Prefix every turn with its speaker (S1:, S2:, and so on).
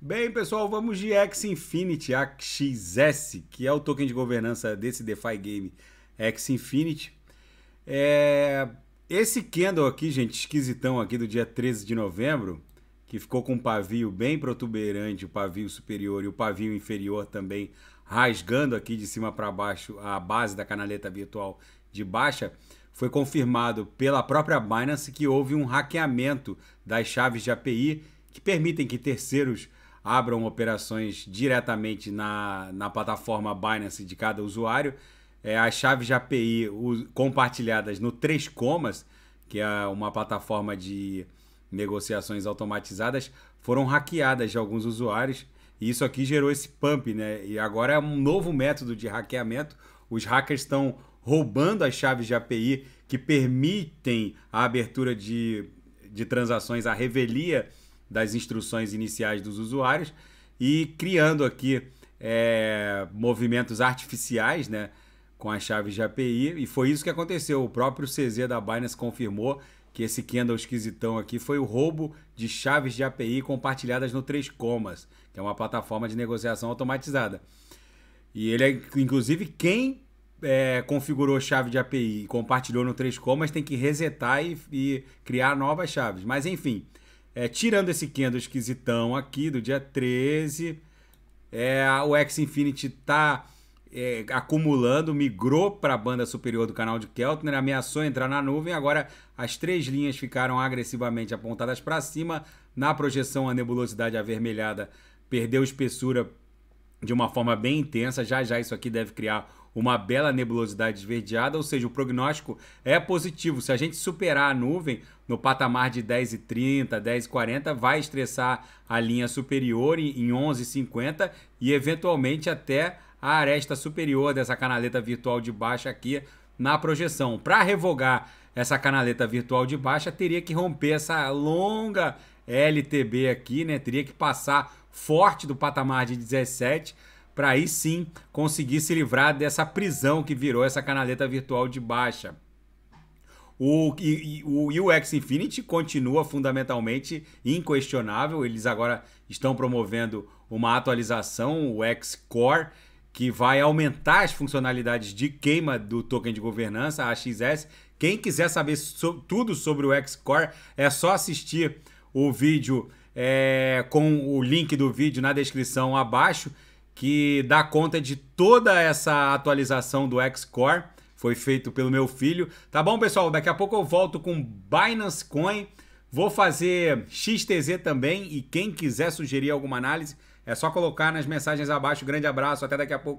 S1: Bem, pessoal, vamos de X Infinity AXS, que é o token de governança desse DeFi game X Infinity. É... Esse candle aqui, gente, esquisitão aqui do dia 13 de novembro, que ficou com um pavio bem protuberante, o pavio superior e o pavio inferior também rasgando aqui de cima para baixo a base da canaleta virtual de baixa, foi confirmado pela própria Binance que houve um hackeamento das chaves de API que permitem que terceiros abram operações diretamente na, na plataforma Binance de cada usuário. É, as chaves de API compartilhadas no 3 Comas, que é uma plataforma de negociações automatizadas, foram hackeadas de alguns usuários. E isso aqui gerou esse pump, né? E agora é um novo método de hackeamento. Os hackers estão roubando as chaves de API que permitem a abertura de, de transações à revelia das instruções iniciais dos usuários e criando aqui é, movimentos artificiais, né? Com as chaves de API, e foi isso que aconteceu. O próprio CZ da Binance confirmou que esse candle esquisitão aqui foi o roubo de chaves de API compartilhadas no 3 Comas, que é uma plataforma de negociação automatizada. E ele é, inclusive, quem é, configurou chave de API e compartilhou no 3 Comas tem que resetar e, e criar novas chaves. Mas enfim, é, tirando esse Ken esquisitão aqui, do dia 13, é, o X Infinity está é, acumulando, migrou para a banda superior do canal de Keltner, ameaçou entrar na nuvem. Agora as três linhas ficaram agressivamente apontadas para cima. Na projeção, a nebulosidade avermelhada perdeu espessura de uma forma bem intensa. Já já isso aqui deve criar uma bela nebulosidade esverdeada, ou seja, o prognóstico é positivo. Se a gente superar a nuvem no patamar de 10,30, 10,40, vai estressar a linha superior em 11,50 e eventualmente até a aresta superior dessa canaleta virtual de baixa aqui na projeção. Para revogar essa canaleta virtual de baixa, teria que romper essa longa LTB aqui, né? Teria que passar forte do patamar de 17, para aí sim conseguir se livrar dessa prisão que virou essa canaleta virtual de baixa. O, e, o UX Infinity continua fundamentalmente inquestionável. Eles agora estão promovendo uma atualização, o X Core, que vai aumentar as funcionalidades de queima do token de governança, a AXS. Quem quiser saber so, tudo sobre o X Core, é só assistir o vídeo é, com o link do vídeo na descrição abaixo, que dá conta de toda essa atualização do X Core Foi feito pelo meu filho. Tá bom, pessoal? Daqui a pouco eu volto com Binance Coin. Vou fazer XTZ também e quem quiser sugerir alguma análise, é só colocar nas mensagens abaixo. Grande abraço, até daqui a pouco.